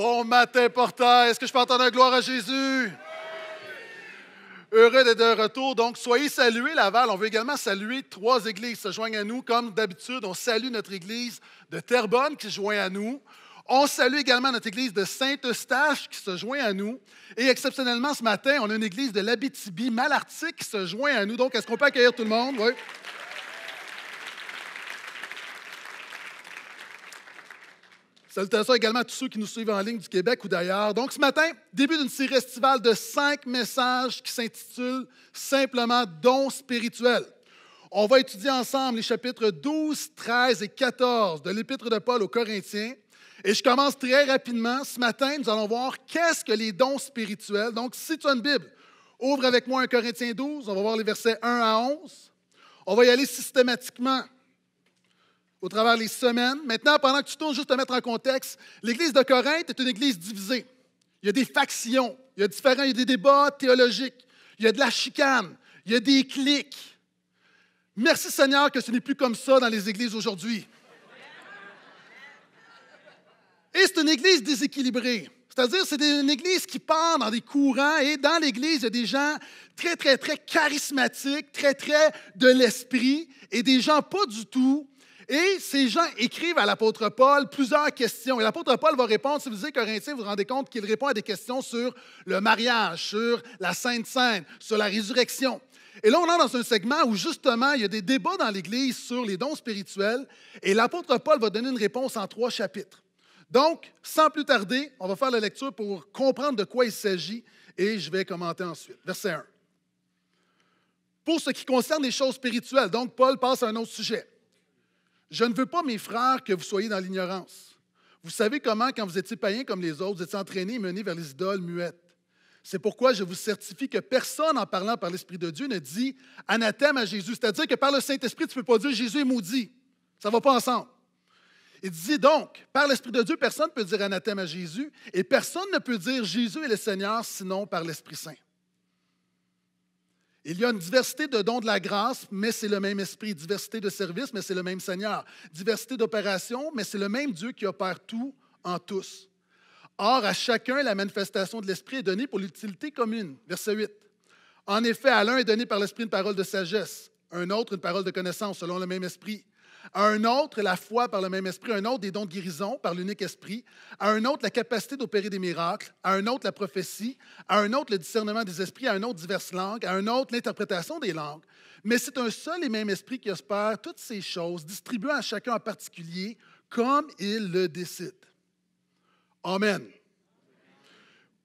Bon matin, portail. Est-ce que je peux entendre la gloire à Jésus? Heureux d'être de retour. Donc, soyez salués, Laval. On veut également saluer trois églises qui se joignent à nous. Comme d'habitude, on salue notre église de Terrebonne qui se joint à nous. On salue également notre église de Saint-Eustache qui se joint à nous. Et exceptionnellement, ce matin, on a une église de l'Abitibi-Malartic qui se joint à nous. Donc, est-ce qu'on peut accueillir tout le monde? Oui. Salutations également à tous ceux qui nous suivent en ligne du Québec ou d'ailleurs. Donc, ce matin, début d'une série estivale de cinq messages qui s'intitule simplement Dons spirituels. On va étudier ensemble les chapitres 12, 13 et 14 de l'Épître de Paul aux Corinthiens. Et je commence très rapidement. Ce matin, nous allons voir qu'est-ce que les dons spirituels. Donc, si tu as une Bible, ouvre avec moi un Corinthiens 12. On va voir les versets 1 à 11. On va y aller systématiquement au travers des semaines. Maintenant, pendant que tu tournes, juste à mettre en contexte, l'Église de Corinthe est une Église divisée. Il y a des factions, il y a différents, il y a des débats théologiques, il y a de la chicane, il y a des cliques. Merci Seigneur que ce n'est plus comme ça dans les églises aujourd'hui. Et c'est une église déséquilibrée. C'est-à-dire, c'est une église qui part dans des courants et dans l'église, il y a des gens très, très, très charismatiques, très, très de l'esprit et des gens pas du tout et ces gens écrivent à l'apôtre Paul plusieurs questions. Et l'apôtre Paul va répondre, si vous êtes Corinthiens, vous vous rendez compte qu'il répond à des questions sur le mariage, sur la Sainte Seine, sur la résurrection. Et là, on est dans un segment où justement, il y a des débats dans l'Église sur les dons spirituels. Et l'apôtre Paul va donner une réponse en trois chapitres. Donc, sans plus tarder, on va faire la lecture pour comprendre de quoi il s'agit et je vais commenter ensuite. Verset 1. Pour ce qui concerne les choses spirituelles, donc Paul passe à un autre sujet. Je ne veux pas, mes frères, que vous soyez dans l'ignorance. Vous savez comment, quand vous étiez païens comme les autres, vous étiez entraînés et menés vers les idoles muettes. C'est pourquoi je vous certifie que personne, en parlant par l'Esprit de Dieu, ne dit anathème à Jésus. C'est-à-dire que par le Saint-Esprit, tu ne peux pas dire Jésus est maudit. Ça ne va pas ensemble. Il dit donc, par l'Esprit de Dieu, personne ne peut dire anathème à Jésus et personne ne peut dire Jésus est le Seigneur sinon par l'Esprit Saint. Il y a une diversité de dons de la grâce, mais c'est le même esprit. Diversité de services, mais c'est le même Seigneur. Diversité d'opérations, mais c'est le même Dieu qui opère tout en tous. Or, à chacun, la manifestation de l'esprit est donnée pour l'utilité commune. Verset 8. En effet, à l'un est donné par l'esprit une parole de sagesse, un autre une parole de connaissance selon le même esprit à un autre, la foi par le même esprit. À un autre, des dons de guérison par l'unique esprit. À un autre, la capacité d'opérer des miracles. À un autre, la prophétie. À un autre, le discernement des esprits. À un autre, diverses langues. À un autre, l'interprétation des langues. Mais c'est un seul et même esprit qui opère toutes ces choses, distribuant à chacun en particulier comme il le décide. Amen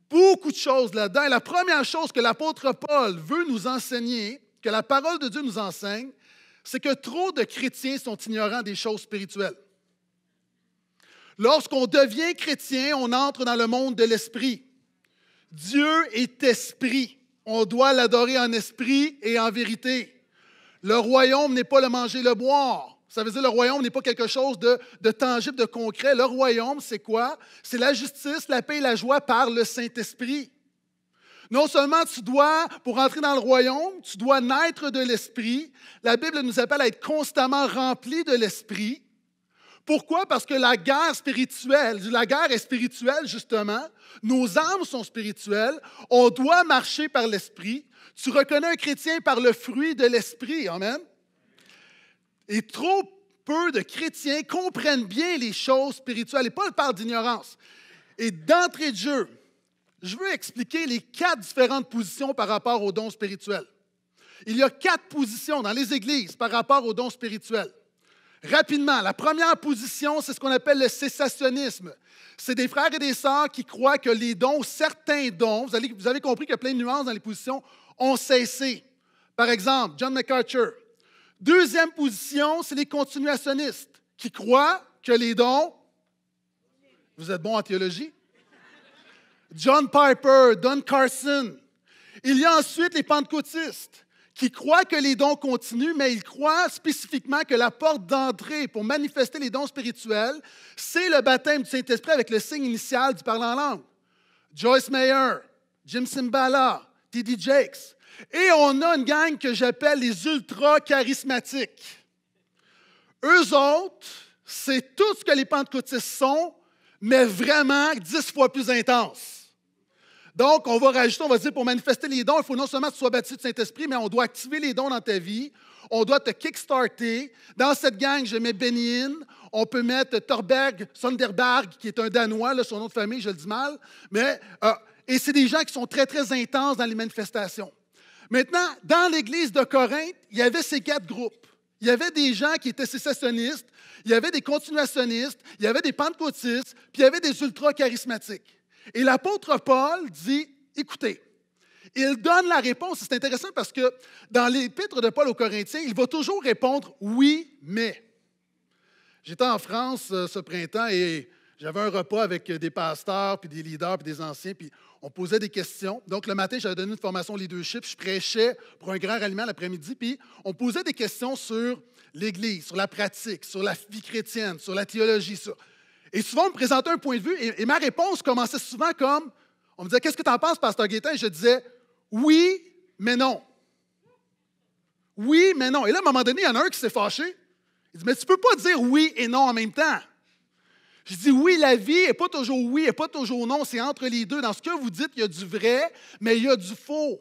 beaucoup de choses là-dedans. La première chose que l'apôtre Paul veut nous enseigner, que la parole de Dieu nous enseigne, c'est que trop de chrétiens sont ignorants des choses spirituelles. Lorsqu'on devient chrétien, on entre dans le monde de l'esprit. Dieu est esprit. On doit l'adorer en esprit et en vérité. Le royaume n'est pas le manger, le boire. Ça veut dire le royaume n'est pas quelque chose de, de tangible, de concret. Le royaume, c'est quoi? C'est la justice, la paix et la joie par le Saint-Esprit. Non seulement tu dois, pour entrer dans le royaume, tu dois naître de l'Esprit. La Bible nous appelle à être constamment remplis de l'Esprit. Pourquoi? Parce que la guerre spirituelle, la guerre est spirituelle justement, nos âmes sont spirituelles, on doit marcher par l'Esprit. Tu reconnais un chrétien par le fruit de l'Esprit, Amen. Et trop peu de chrétiens comprennent bien les choses spirituelles. Et le parle d'ignorance. Et d'entrée de jeu, je veux expliquer les quatre différentes positions par rapport aux dons spirituels. Il y a quatre positions dans les églises par rapport aux dons spirituels. Rapidement, la première position, c'est ce qu'on appelle le cessationnisme. C'est des frères et des sœurs qui croient que les dons, certains dons, vous, avez compris qu'il y a plein de nuances dans les positions, ont cessé. Par exemple, John MacArthur. Deuxième position, c'est les continuationnistes qui croient que les dons... Vous êtes bon en théologie? John Piper, Don Carson. Il y a ensuite les pentecôtistes qui croient que les dons continuent, mais ils croient spécifiquement que la porte d'entrée pour manifester les dons spirituels, c'est le baptême du Saint-Esprit avec le signe initial du parlant en langue. Joyce Mayer, Jim Simbala, T.D. Jakes. Et on a une gang que j'appelle les ultra-charismatiques. Eux autres, c'est tout ce que les pentecôtistes sont, mais vraiment dix fois plus intense. Donc, on va rajouter, on va dire, pour manifester les dons, il faut non seulement que tu sois baptisé du Saint-Esprit, mais on doit activer les dons dans ta vie. On doit te kickstarter. Dans cette gang, je mets Benin. On peut mettre Thorberg Sonderberg, qui est un Danois, son nom de famille, je le dis mal. Mais, euh, et c'est des gens qui sont très, très intenses dans les manifestations. Maintenant, dans l'Église de Corinthe, il y avait ces quatre groupes. Il y avait des gens qui étaient sécessionnistes, il y avait des continuationnistes, il y avait des pentecôtistes, puis il y avait des ultra-charismatiques. Et l'apôtre Paul dit, écoutez, il donne la réponse. C'est intéressant parce que dans l'épître de Paul aux Corinthiens, il va toujours répondre oui, mais. J'étais en France euh, ce printemps et j'avais un repas avec des pasteurs, puis des leaders, puis des anciens, puis on posait des questions. Donc le matin, j'avais donné une formation leadership, je prêchais pour un grand ralliement l'après-midi, puis on posait des questions sur l'Église, sur la pratique, sur la vie chrétienne, sur la théologie, sur et souvent, on me présentait un point de vue et, ma réponse commençait souvent comme on me disait Qu'est-ce que tu en penses, Pasteur Guétain et Je disais Oui, mais non. Oui, mais non. Et là, à un moment donné, il y en a un qui s'est fâché. Il dit Mais tu ne peux pas dire oui et non en même temps. Je dis oui, la vie n'est pas toujours oui n'est pas toujours non, c'est entre les deux. Dans ce que vous dites, il y a du vrai, mais il y a du faux.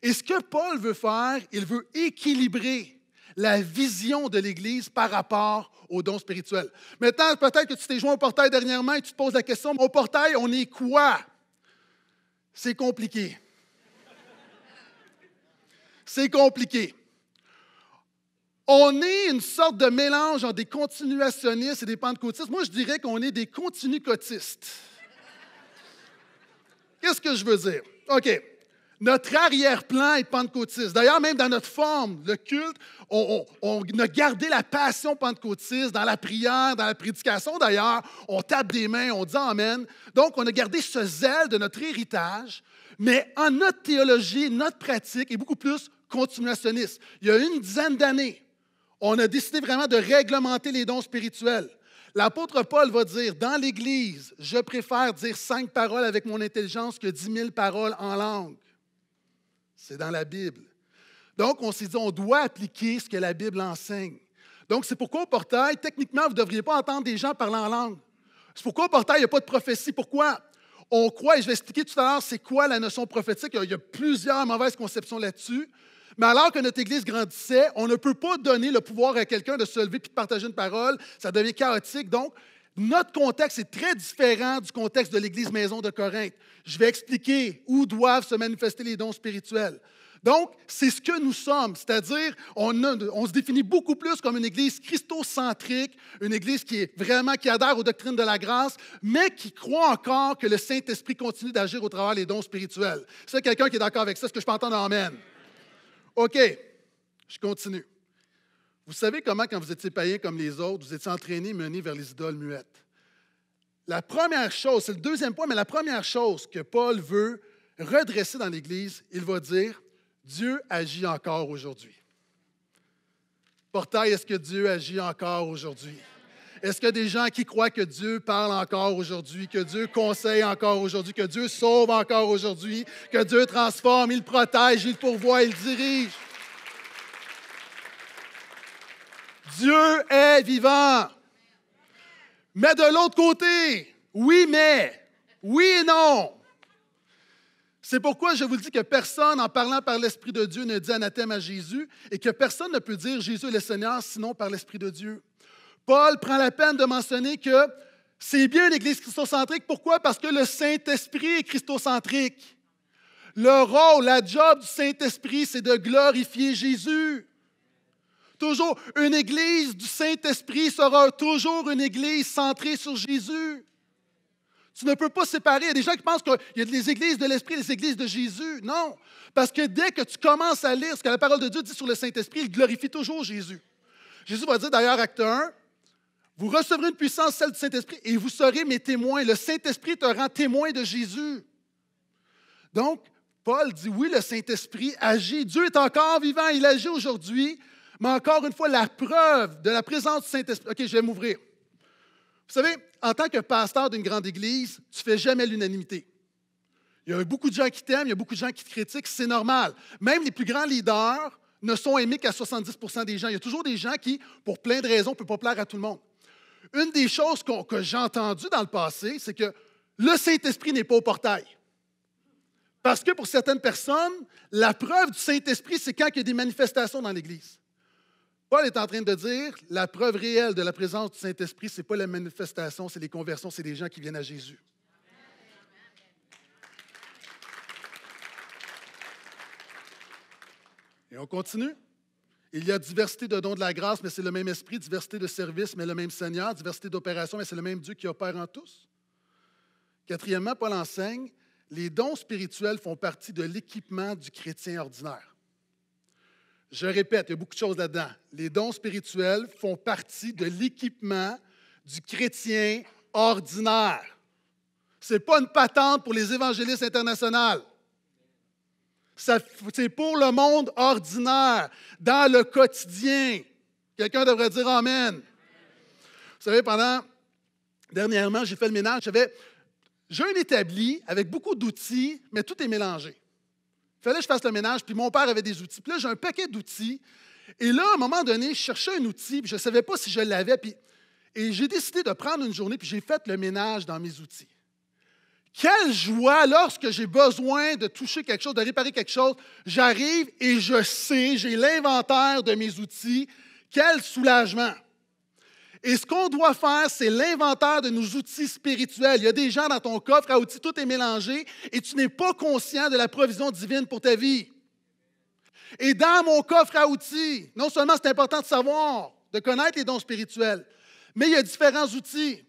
Et ce que Paul veut faire, il veut équilibrer la vision de l'Église par rapport aux dons spirituels. Maintenant, peut-être que tu t'es joint au portail dernièrement et tu te poses la question, au portail, on est quoi? C'est compliqué. C'est compliqué. On est une sorte de mélange entre des continuationnistes et des pentecôtistes. Moi, je dirais qu'on est des continucotistes. Qu'est-ce que je veux dire? OK. Notre arrière-plan est pentecôtiste. D'ailleurs, même dans notre forme, le culte, on, a gardé la passion pentecôtiste dans la prière, dans la prédication. D'ailleurs, on tape des mains, on dit Amen. Donc, on a gardé ce zèle de notre héritage, mais en notre théologie, notre pratique est beaucoup plus continuationniste. Il y a une dizaine d'années, on a décidé vraiment de réglementer les dons spirituels. L'apôtre Paul va dire, dans l'Église, je préfère dire cinq paroles avec mon intelligence que dix mille paroles en langue. C'est dans la Bible. Donc, on s'est dit, on doit appliquer ce que la Bible enseigne. Donc, c'est pourquoi au portail, techniquement, vous ne devriez pas entendre des gens parler en langue. C'est pourquoi au portail, il n'y a pas de prophétie. Pourquoi? On croit, et je vais expliquer tout à l'heure, c'est quoi la notion prophétique. Il y a plusieurs mauvaises conceptions là-dessus. Mais alors que notre Église grandissait, on ne peut pas donner le pouvoir à quelqu'un de se lever et de partager une parole. Ça devient chaotique. Donc, notre contexte est très différent du contexte de l'Église maison de Corinthe. Je vais expliquer où doivent se manifester les dons spirituels. Donc, c'est ce que nous sommes, c'est-à-dire on, se définit beaucoup plus comme une église christocentrique, une église qui est vraiment qui adhère aux doctrines de la grâce, mais qui croit encore que le Saint-Esprit continue d'agir au travers des dons spirituels. C'est quelqu'un qui est d'accord avec ça ce que je peux entendre amen OK. Je continue. Vous savez comment, quand vous étiez payés comme les autres, vous étiez entraînés, menés vers les idoles muettes. La première chose, c'est le deuxième point, mais la première chose que Paul veut redresser dans l'Église, il va dire Dieu agit encore aujourd'hui. Portail, est-ce que Dieu agit encore aujourd'hui? Est-ce que des gens qui croient que Dieu parle encore aujourd'hui, que Dieu conseille encore aujourd'hui, que Dieu sauve encore aujourd'hui, que Dieu transforme, il protège, il pourvoit, il dirige? Dieu est vivant. Mais de l'autre côté, oui, mais, oui et non. C'est pourquoi je vous dis que personne, en parlant par l'Esprit de Dieu, ne dit anathème à Jésus et que personne ne peut dire Jésus est le Seigneur sinon par l'Esprit de Dieu. Paul prend la peine de mentionner que c'est bien l'Église christocentrique. Pourquoi? Parce que le Saint-Esprit est christocentrique. Le rôle, la job du Saint-Esprit, c'est de glorifier Jésus toujours une église du Saint-Esprit sera toujours une église centrée sur Jésus. Tu ne peux pas séparer. Il y a des gens qui pensent qu'il y a des églises de l'Esprit et des églises de Jésus. Non, parce que dès que tu commences à lire ce que la parole de Dieu dit sur le Saint-Esprit, il glorifie toujours Jésus. Jésus va dire d'ailleurs, acte 1, vous recevrez une puissance, celle du Saint-Esprit, et vous serez mes témoins. Le Saint-Esprit te rend témoin de Jésus. Donc, Paul dit, oui, le Saint-Esprit agit. Dieu est encore vivant, il agit aujourd'hui, mais encore une fois, la preuve de la présence du Saint-Esprit. OK, je vais m'ouvrir. Vous savez, en tant que pasteur d'une grande église, tu ne fais jamais l'unanimité. Il y a beaucoup de gens qui t'aiment, il y a beaucoup de gens qui te critiquent, c'est normal. Même les plus grands leaders ne sont aimés qu'à 70 des gens. Il y a toujours des gens qui, pour plein de raisons, ne peuvent pas plaire à tout le monde. Une des choses que j'ai entendues dans le passé, c'est que le Saint-Esprit n'est pas au portail. Parce que pour certaines personnes, la preuve du Saint-Esprit, c'est quand il y a des manifestations dans l'Église. Paul est en train de dire, la preuve réelle de la présence du Saint-Esprit, ce n'est pas la manifestation, c'est les conversions, c'est les gens qui viennent à Jésus. Et on continue. Il y a diversité de dons de la grâce, mais c'est le même esprit, diversité de services, mais le même Seigneur, diversité d'opérations, mais c'est le même Dieu qui opère en tous. Quatrièmement, Paul enseigne, les dons spirituels font partie de l'équipement du chrétien ordinaire. Je répète, il y a beaucoup de choses là-dedans. Les dons spirituels font partie de l'équipement du chrétien ordinaire. Ce n'est pas une patente pour les évangélistes internationaux. C'est pour le monde ordinaire, dans le quotidien. Quelqu'un devrait dire Amen. Vous savez, pendant, dernièrement, j'ai fait le ménage, j'avais, j'ai un établi avec beaucoup d'outils, mais tout est mélangé. Il fallait que je fasse le ménage, puis mon père avait des outils. Puis là, j'ai un paquet d'outils. Et là, à un moment donné, je cherchais un outil, puis je ne savais pas si je l'avais. Puis... Et j'ai décidé de prendre une journée, puis j'ai fait le ménage dans mes outils. Quelle joie lorsque j'ai besoin de toucher quelque chose, de réparer quelque chose, j'arrive et je sais, j'ai l'inventaire de mes outils. Quel soulagement! Et ce qu'on doit faire, c'est l'inventaire de nos outils spirituels. Il y a des gens dans ton coffre à outils, tout est mélangé et tu n'es pas conscient de la provision divine pour ta vie. Et dans mon coffre à outils, non seulement c'est important de savoir, de connaître les dons spirituels, mais il y a différents outils.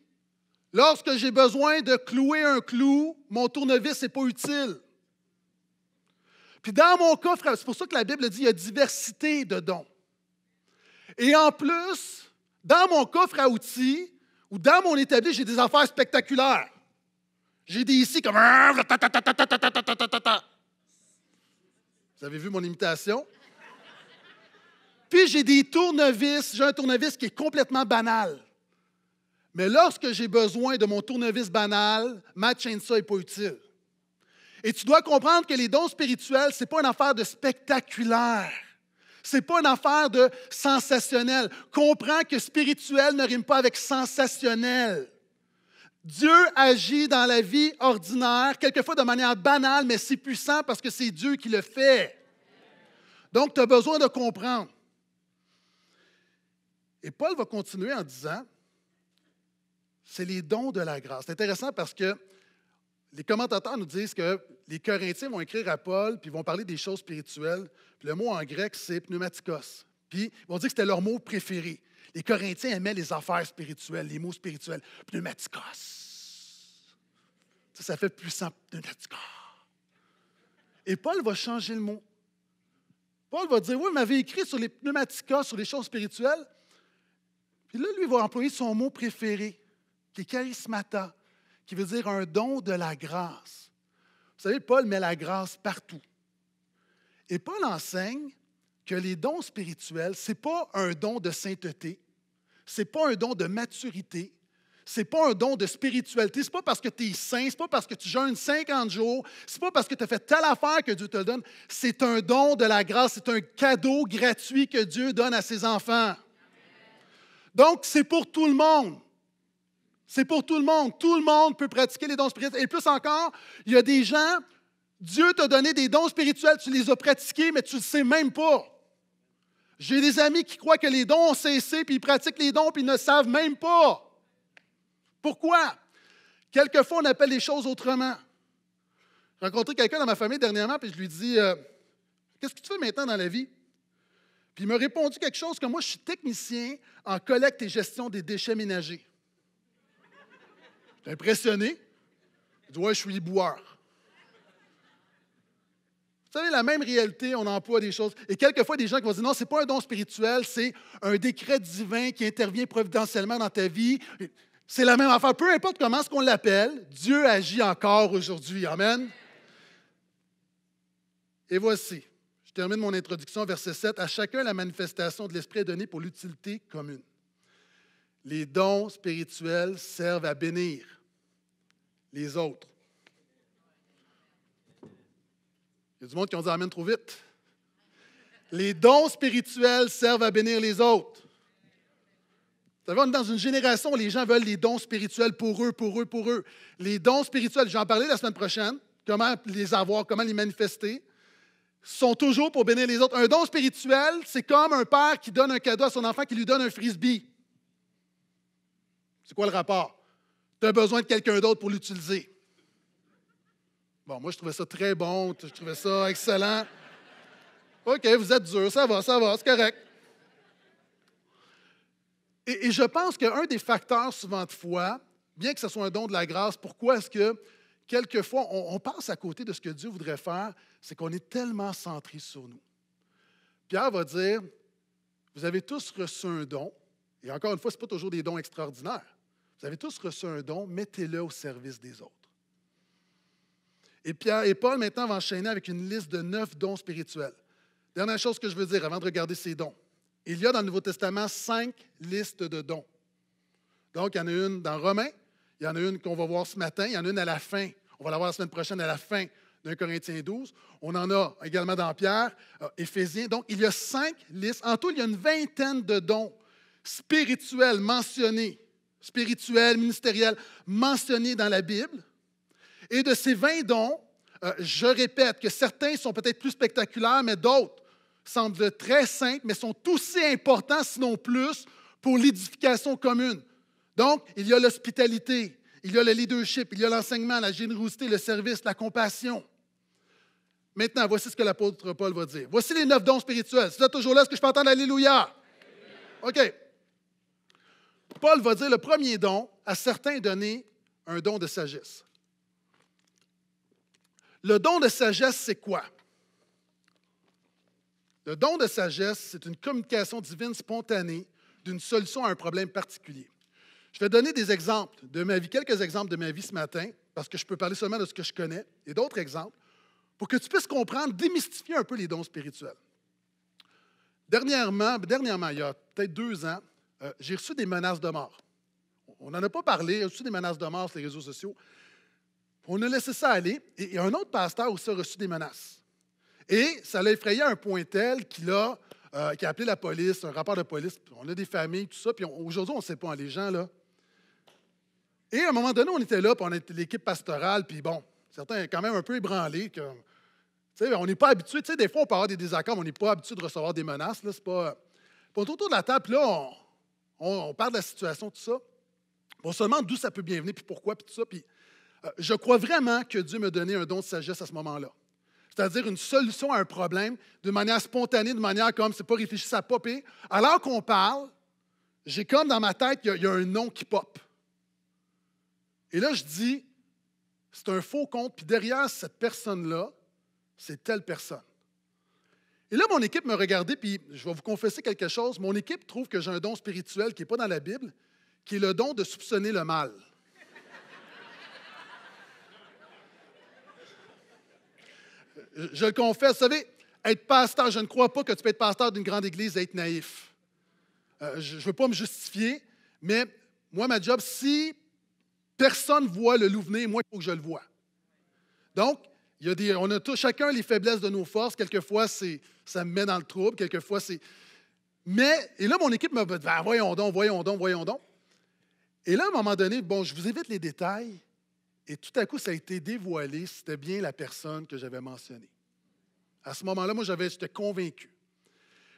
Lorsque j'ai besoin de clouer un clou, mon tournevis n'est pas utile. Puis dans mon coffre, c'est pour ça que la Bible dit qu'il y a diversité de dons. Et en plus, dans mon coffre à outils ou dans mon établi, j'ai des affaires spectaculaires. J'ai des ici comme. Vous avez vu mon imitation? Puis j'ai des tournevis. J'ai un tournevis qui est complètement banal. Mais lorsque j'ai besoin de mon tournevis banal, ma chainsaw n'est pas utile. Et tu dois comprendre que les dons spirituels, ce n'est pas une affaire de spectaculaire. C'est pas une affaire de sensationnel. Comprends que spirituel ne rime pas avec sensationnel. Dieu agit dans la vie ordinaire, quelquefois de manière banale, mais c'est puissant parce que c'est Dieu qui le fait. Donc, tu as besoin de comprendre. Et Paul va continuer en disant, c'est les dons de la grâce. C'est intéressant parce que les commentateurs nous disent que les Corinthiens vont écrire à Paul, puis vont parler des choses spirituelles. le mot en grec, c'est pneumatikos. Puis ils vont dire que c'était leur mot préféré. Les Corinthiens aimaient les affaires spirituelles, les mots spirituels. Pneumatikos. Ça, ça fait puissant, pneumatikos. Et Paul va changer le mot. Paul va dire, oui, vous m'avez écrit sur les pneumatikos, sur les choses spirituelles. Puis là, lui, il va employer son mot préféré, qui est charismata qui veut dire un don de la grâce. Vous savez, Paul met la grâce partout. Et Paul enseigne que les dons spirituels, ce n'est pas un don de sainteté, ce n'est pas un don de maturité, ce n'est pas un don de spiritualité. Ce n'est pas parce que tu es saint, ce n'est pas parce que tu jeûnes 50 jours, ce n'est pas parce que tu as fait telle affaire que Dieu te le donne. C'est un don de la grâce, c'est un cadeau gratuit que Dieu donne à ses enfants. Donc, c'est pour tout le monde. C'est pour tout le monde. Tout le monde peut pratiquer les dons spirituels. Et plus encore, il y a des gens, Dieu t'a donné des dons spirituels, tu les as pratiqués, mais tu ne le sais même pas. J'ai des amis qui croient que les dons ont cessé, puis ils pratiquent les dons, puis ils ne savent même pas. Pourquoi? Quelquefois, on appelle les choses autrement. J'ai rencontré quelqu'un dans ma famille dernièrement, puis je lui dis dit, euh, Qu'est-ce que tu fais maintenant dans la vie? Puis il m'a répondu quelque chose que moi, je suis technicien en collecte et gestion des déchets ménagers impressionné. Je dis, je suis boueur. Vous savez, la même réalité, on emploie des choses. Et quelquefois, des gens qui vont dire non, ce n'est pas un don spirituel, c'est un décret divin qui intervient providentiellement dans ta vie. C'est la même affaire. Peu importe comment ce qu'on l'appelle, Dieu agit encore aujourd'hui. Amen. Et voici, je termine mon introduction, verset 7. À chacun, la manifestation de l'Esprit est donnée pour l'utilité commune. Les dons spirituels servent à bénir les autres. Il y a du monde qui ont dit Amen trop vite. Les dons spirituels servent à bénir les autres. Vous savez, on est dans une génération où les gens veulent les dons spirituels pour eux, pour eux, pour eux. Les dons spirituels, j'en parlais la semaine prochaine, comment les avoir, comment les manifester, sont toujours pour bénir les autres. Un don spirituel, c'est comme un père qui donne un cadeau à son enfant, qui lui donne un frisbee. C'est quoi le rapport? Tu as besoin de quelqu'un d'autre pour l'utiliser. Bon, moi, je trouvais ça très bon, je trouvais ça excellent. OK, vous êtes dur, ça va, ça va, c'est correct. Et, je pense qu'un des facteurs souvent de foi, bien que ce soit un don de la grâce, pourquoi est-ce que quelquefois on, on passe à côté de ce que Dieu voudrait faire, c'est qu'on est tellement centré sur nous. Pierre va dire, vous avez tous reçu un don, et encore une fois, ce n'est pas toujours des dons extraordinaires. Vous avez tous reçu un don, mettez-le au service des autres. Et Pierre et Paul maintenant vont enchaîner avec une liste de neuf dons spirituels. Dernière chose que je veux dire avant de regarder ces dons. Il y a dans le Nouveau Testament cinq listes de dons. Donc, il y en a une dans Romain, il y en a une qu'on va voir ce matin, il y en a une à la fin. On va la voir la semaine prochaine à la fin d'un Corinthiens 12. On en a également dans Pierre, euh, Éphésiens. Donc, il y a cinq listes. En tout, il y a une vingtaine de dons spirituels mentionnés spirituel, ministériel mentionné dans la Bible. Et de ces 20 dons, euh, je répète que certains sont peut-être plus spectaculaires, mais d'autres semblent très simples, mais sont aussi importants, sinon plus, pour l'édification commune. Donc, il y a l'hospitalité, il y a le leadership, il y a l'enseignement, la générosité, le service, la compassion. Maintenant, voici ce que l'apôtre Paul va dire. Voici les neuf dons spirituels. C'est toujours là, ce que je peux entendre Alléluia? OK. Paul va dire le premier don, à certains donné un don de sagesse. Le don de sagesse, c'est quoi? Le don de sagesse, c'est une communication divine spontanée d'une solution à un problème particulier. Je vais donner des exemples de ma vie, quelques exemples de ma vie ce matin, parce que je peux parler seulement de ce que je connais, et d'autres exemples, pour que tu puisses comprendre, démystifier un peu les dons spirituels. Dernièrement, dernièrement il y a peut-être deux ans, euh, j'ai reçu des menaces de mort. On n'en a pas parlé, j'ai reçu des menaces de mort sur les réseaux sociaux. On a laissé ça aller, et, un autre pasteur aussi a reçu des menaces. Et ça l'a effrayé à un point tel qu'il a, euh, a, appelé la police, un rapport de police. On a des familles, tout ça, puis aujourd'hui, on ne sait pas, hein, les gens, là. Et à un moment donné, on était là, puis on était l'équipe pastorale, puis bon, certains quand même un peu ébranlés. Que, on n'est pas habitué, des fois, on peut avoir des désaccords, mais on n'est pas habitué de recevoir des menaces, là, c'est pas... Euh, puis autour de la table, là, on, on, parle de la situation, tout ça. On seulement d'où ça peut bien venir, puis pourquoi, puis tout ça. Puis euh, je crois vraiment que Dieu me donnait un don de sagesse à ce moment-là. C'est-à-dire une solution à un problème de manière spontanée, de manière comme c'est pas réfléchi, ça pop. Et alors qu'on parle, j'ai comme dans ma tête, il y, y, a un nom qui pop. Et là, je dis, c'est un faux compte, puis derrière cette personne-là, c'est telle personne. Et là, mon équipe me regardait, puis je vais vous confesser quelque chose. Mon équipe trouve que j'ai un don spirituel qui n'est pas dans la Bible, qui est le don de soupçonner le mal. Je le confesse, vous savez, être pasteur, je ne crois pas que tu peux être pasteur d'une grande église et être naïf. Euh, je ne veux pas me justifier, mais moi, ma job, si personne voit le loup moi, il faut que je le voie. Donc, il y a on a tous, chacun les faiblesses de nos forces. Quelquefois, c'est, ça me met dans le trouble. Quelquefois, c'est. Mais, et là, mon équipe m'a dit ben, voyons donc, voyons donc, voyons donc. Et là, à un moment donné, bon, je vous évite les détails. Et tout à coup, ça a été dévoilé. C'était bien la personne que j'avais mentionnée. À ce moment-là, moi, j'avais, j'étais convaincu.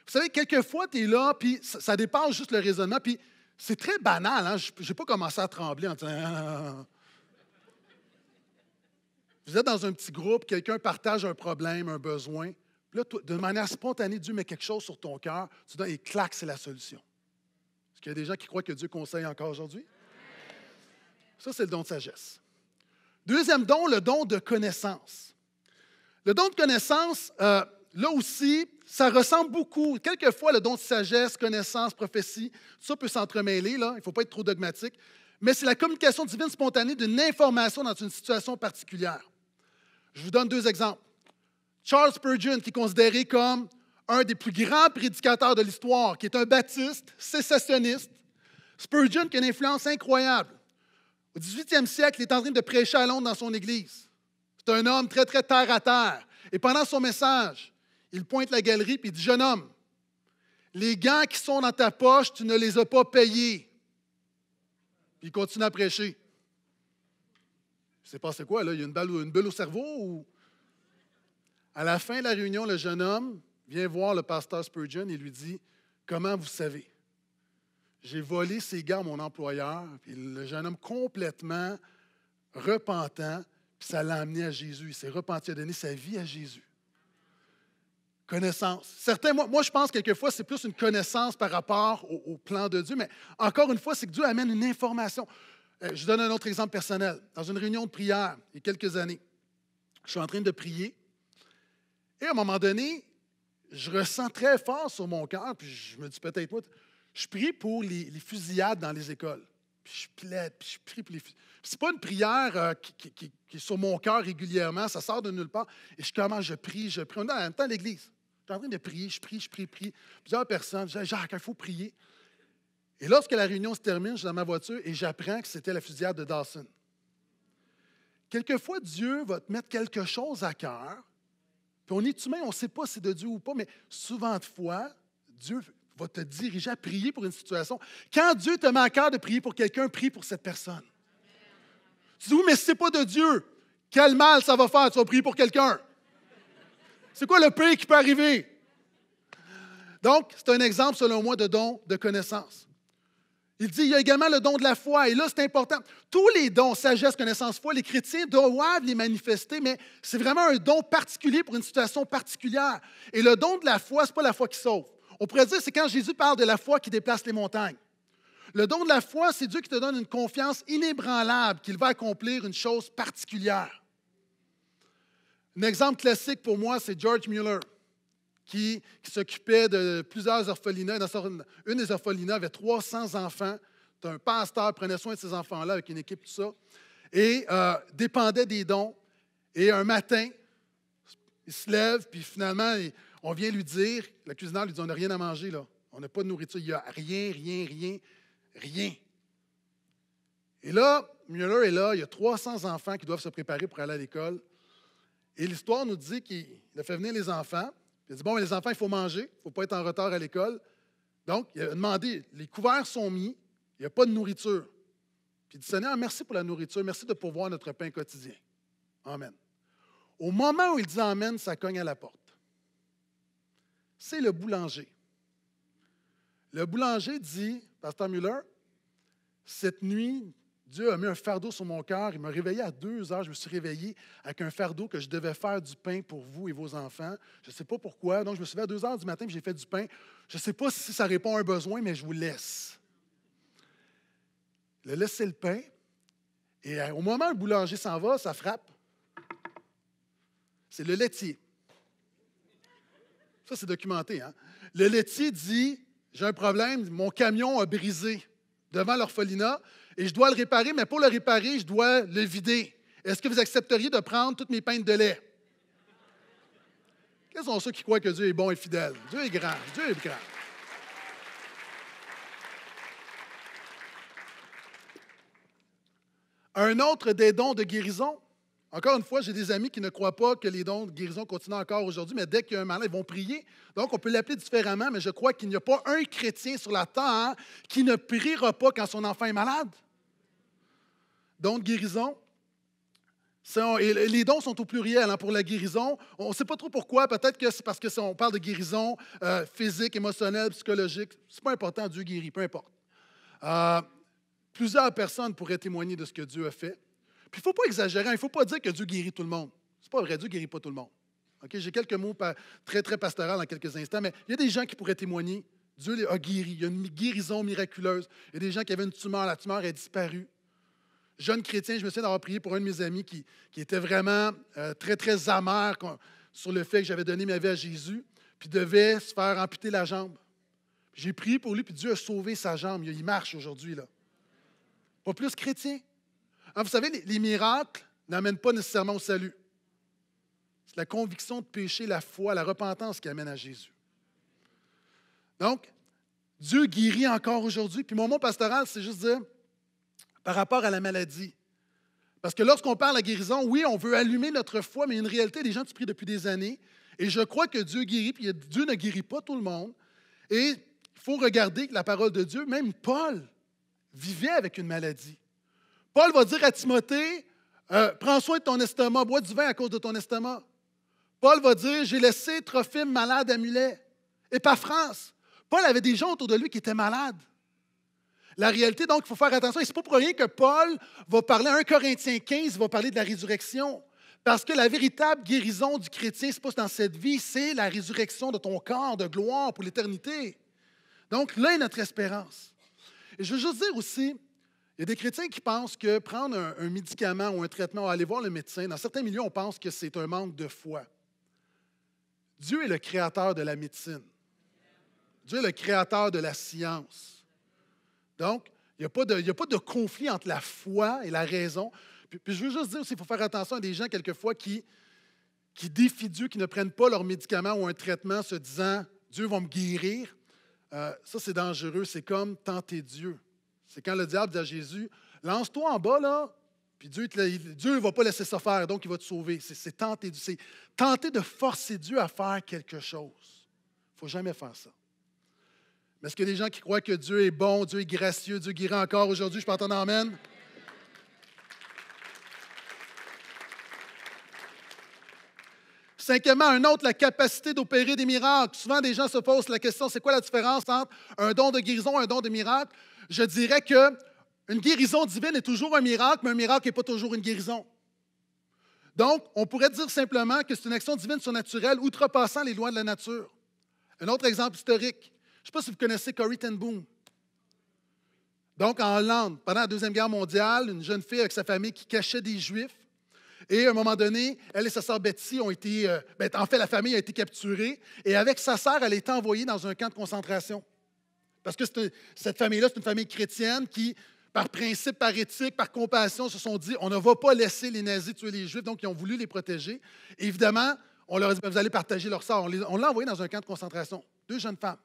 Vous savez, quelquefois, tu es là, puis ça, dépasse juste le raisonnement. Puis c'est très banal. Hein? Je pas commencé à trembler en disant. Ah, ah, ah, vous êtes dans un petit groupe, quelqu'un partage un problème, un besoin. là, de manière spontanée, Dieu met quelque chose sur ton cœur. Tu donnes et claque, c'est la solution. Est-ce qu'il y a des gens qui croient que Dieu conseille encore aujourd'hui? Ça, c'est le don de sagesse. Deuxième don, le don de connaissance. Le don de connaissance, euh, là aussi, ça ressemble beaucoup. Quelquefois, le don de sagesse, connaissance, prophétie, ça peut s'entremêler. Là. Il ne faut pas être trop dogmatique. Mais c'est la communication divine spontanée d'une information dans une situation particulière. Je vous donne deux exemples. Charles Spurgeon, qui est considéré comme un des plus grands prédicateurs de l'histoire, qui est un baptiste, sécessionniste. Spurgeon, qui a une influence incroyable. Au 18e siècle, il est en train de prêcher à Londres dans son église. C'est un homme très, très terre à terre. Et pendant son message, il pointe la galerie et dit Jeune homme, les gants qui sont dans ta poche, tu ne les as pas payés. Puis il continue à prêcher. Je sais pas quoi, là, il y a une, une bulle au cerveau À la fin de la réunion, le jeune homme vient voir le pasteur Spurgeon et lui dit Comment vous savez J'ai volé ces gars à mon employeur. Puis le jeune homme, complètement repentant, puis ça l'a amené à Jésus. Il s'est repenti, il a donné sa vie à Jésus. Connaissance. Certains, moi, moi je pense quelquefois, c'est plus une connaissance par rapport au, au, plan de Dieu, mais encore une fois, c'est que Dieu amène une information. Euh, je donne un autre exemple personnel. Dans une réunion de prière, il y a quelques années, je suis en train de prier. Et à un moment donné, je ressens très fort sur mon cœur, puis je me dis peut-être je prie pour les, fusillades dans les écoles. Puis je plaide, puis je prie pour les fusillades. C'est pas une prière euh, qui, est sur mon cœur régulièrement, ça sort de nulle part. Et je commence, je prie, je prie. On est en même temps à l'Église. Je suis en train de prier, je prie, je prie, je prie. Plusieurs personnes, je dis, Jacques, il faut prier. Et lorsque la réunion se termine, je suis dans ma voiture et j'apprends que c'était la fusillade de Dawson. Quelquefois, Dieu va te mettre quelque chose à cœur, puis on est humain, on ne sait pas si c'est de Dieu ou pas, mais souvent de fois, Dieu va te diriger à prier pour une situation. Quand Dieu te met à cœur de prier pour quelqu'un, prie pour cette personne. Tu dis, oui, mais ce n'est pas de Dieu. Quel mal ça va faire, tu vas prier pour quelqu'un. C'est quoi le pire qui peut arriver? Donc, c'est un exemple, selon moi, de don de connaissance. Il dit, il y a également le don de la foi. Et là, c'est important. Tous les dons, sagesse, connaissance, foi, les chrétiens doivent les manifester, mais c'est vraiment un don particulier pour une situation particulière. Et le don de la foi, ce n'est pas la foi qui sauve. On pourrait dire, c'est quand Jésus parle de la foi qui déplace les montagnes. Le don de la foi, c'est Dieu qui te donne une confiance inébranlable qu'il va accomplir une chose particulière. Un exemple classique pour moi, c'est George Mueller qui, s'occupait de plusieurs orphelinats. une des orphelinats avait 300 enfants. Un pasteur prenait soin de ces enfants-là avec une équipe, tout ça. Et euh, dépendait des dons. Et un matin, il se lève, puis finalement, on vient lui dire, la cuisinière lui dit, on n'a rien à manger, là. On n'a pas de nourriture. Il n'y a rien, rien, rien, rien. Et là, Mueller est là, il y a 300 enfants qui doivent se préparer pour aller à l'école. Et l'histoire nous dit qu'il a fait venir les enfants, il dit, bon, les enfants, il faut manger, il ne faut pas être en retard à l'école. Donc, il a demandé, les couverts sont mis, il n'y a pas de nourriture. Puis il dit, Seigneur, merci pour la nourriture, merci de pourvoir notre pain quotidien. Amen. Au moment où il dit Amen, ça cogne à la porte. C'est le boulanger. Le boulanger dit, Pasteur Muller, cette nuit, Dieu a mis un fardeau sur mon cœur. Il m'a réveillé à deux heures. Je me suis réveillé avec un fardeau que je devais faire du pain pour vous et vos enfants. Je ne sais pas pourquoi. Donc, je me suis fait à deux heures du matin et j'ai fait du pain. Je ne sais pas si ça répond à un besoin, mais je vous laisse. Le a laissé le pain. Et euh, au moment où le boulanger s'en va, ça frappe. C'est le laitier. Ça, c'est documenté. Hein. Le laitier dit J'ai un problème, mon camion a brisé devant l'orphelinat et je dois le réparer, mais pour le réparer, je dois le vider. Est-ce que vous accepteriez de prendre toutes mes peintes de lait? Quels sont ceux qui croient que Dieu est bon et fidèle? Dieu est grand, Dieu est grand. Un autre des dons de guérison. Encore une fois, j'ai des amis qui ne croient pas que les dons de guérison continuent encore aujourd'hui, mais dès qu'il y a un malin, ils vont prier. Donc, on peut l'appeler différemment, mais je crois qu'il n'y a pas un chrétien sur la terre qui ne priera pas quand son enfant est malade. Dons de guérison. les dons sont au pluriel hein, pour la guérison. On ne sait pas trop pourquoi. Peut-être que c'est parce qu'on parle de guérison euh, physique, émotionnelle, psychologique. C'est pas important. Dieu guérit, peu importe. Euh, plusieurs personnes pourraient témoigner de ce que Dieu a fait. Puis il ne faut pas exagérer. Hein, il ne faut pas dire que Dieu guérit tout le monde. C'est pas vrai. Dieu ne guérit pas tout le monde. J'ai quelques mots très très pastoraux dans quelques instants, mais il y a des gens qui pourraient témoigner. Dieu les a guéri. Il y a une guérison miraculeuse. Il y a des gens qui avaient une tumeur. La tumeur est disparue jeune chrétien, je me souviens d'avoir prié pour un de mes amis qui, était vraiment euh, très, très amer sur le fait que j'avais donné ma vie à Jésus, puis devait se faire amputer la jambe. J'ai prié pour lui, puis Dieu a sauvé sa jambe. Il marche aujourd'hui, là. Pas plus chrétien. Hein, vous savez, les, miracles n'amènent pas nécessairement au salut. C'est la conviction de péché, la foi, la repentance qui amène à Jésus. Donc, Dieu guérit encore aujourd'hui. Puis mon mot pastoral, c'est juste dire, par rapport à la maladie. Parce que lorsqu'on parle à guérison, oui, on veut allumer notre foi, mais une réalité, des gens qui prient depuis des années. Et je crois que Dieu guérit, puis Dieu ne guérit pas tout le monde. Et il faut regarder que la parole de Dieu, même Paul vivait avec une maladie. Paul va dire à Timothée, euh, prends soin de ton estomac, bois du vin à cause de ton estomac. Paul va dire, j'ai laissé Trophime malade à Mulet. Et pas France. Paul avait des gens autour de lui qui étaient malades la réalité, donc, il faut faire attention. Et c'est pas pour rien que Paul va parler, 1 Corinthiens 15, va parler de la résurrection. Parce que la véritable guérison du chrétien se pas dans cette vie, c'est la résurrection de ton corps de gloire pour l'éternité. Donc, là est notre espérance. Et je veux juste dire aussi, il y a des chrétiens qui pensent que prendre un, médicament ou un traitement, aller voir le médecin, dans certains milieux, on pense que c'est un manque de foi. Dieu est le créateur de la médecine. Dieu est le créateur de la science. Donc, il n'y a, pas de, a de conflit entre la foi et la raison. Puis, je veux juste dire aussi, il faut faire attention à des gens, quelquefois, qui, défient Dieu, qui ne prennent pas leur médicament ou un traitement se disant Dieu va me guérir. Euh, ça, c'est dangereux. C'est comme tenter Dieu. C'est quand le diable dit à Jésus Lance-toi en bas, là, puis Dieu ne va pas laisser ça faire, donc il va te sauver. C'est tenter, tenter de forcer Dieu à faire quelque chose. Il ne faut jamais faire ça. Est-ce qu'il y a des gens qui croient que Dieu est bon, Dieu est gracieux, Dieu guérit encore aujourd'hui? Je peux entendre Amen? Cinquièmement, un autre, la capacité d'opérer des miracles. Souvent, des gens se posent la question, c'est quoi la différence entre un don de guérison et un don de miracle? Je dirais que une guérison divine est toujours un miracle, mais un miracle n'est pas toujours une guérison. Donc, on pourrait dire simplement que c'est une action divine surnaturelle outrepassant les lois de la nature. Un autre exemple historique, ne sais pas si vous connaissez Corrie Ten Boom. Donc, en Hollande, pendant la Deuxième Guerre mondiale, une jeune fille avec sa famille qui cachait des Juifs. Et à un moment donné, elle et sa sœur Betty ont été. Euh, ben, en fait, la famille a été capturée. Et avec sa sœur, elle a été envoyée dans un camp de concentration. Parce que cette famille-là, c'est une famille chrétienne qui, par principe, par éthique, par compassion, se sont dit on ne va pas laisser les nazis tuer les Juifs. Donc, ils ont voulu les protéger. évidemment, on leur a dit ben, vous allez partager leur sort. On l'a envoyée dans un camp de concentration. Deux jeunes femmes.